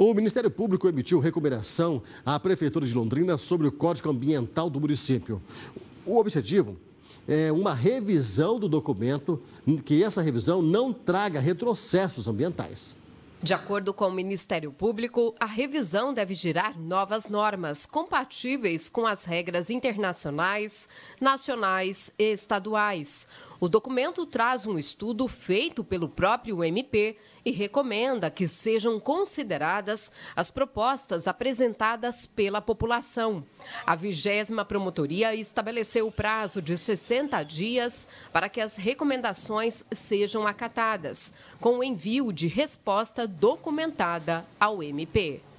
O Ministério Público emitiu recomendação à Prefeitura de Londrina sobre o Código Ambiental do município. O objetivo é uma revisão do documento, que essa revisão não traga retrocessos ambientais. De acordo com o Ministério Público, a revisão deve gerar novas normas compatíveis com as regras internacionais, nacionais e estaduais. O documento traz um estudo feito pelo próprio MP e recomenda que sejam consideradas as propostas apresentadas pela população. A vigésima promotoria estabeleceu o prazo de 60 dias para que as recomendações sejam acatadas, com o envio de resposta documentada ao MP.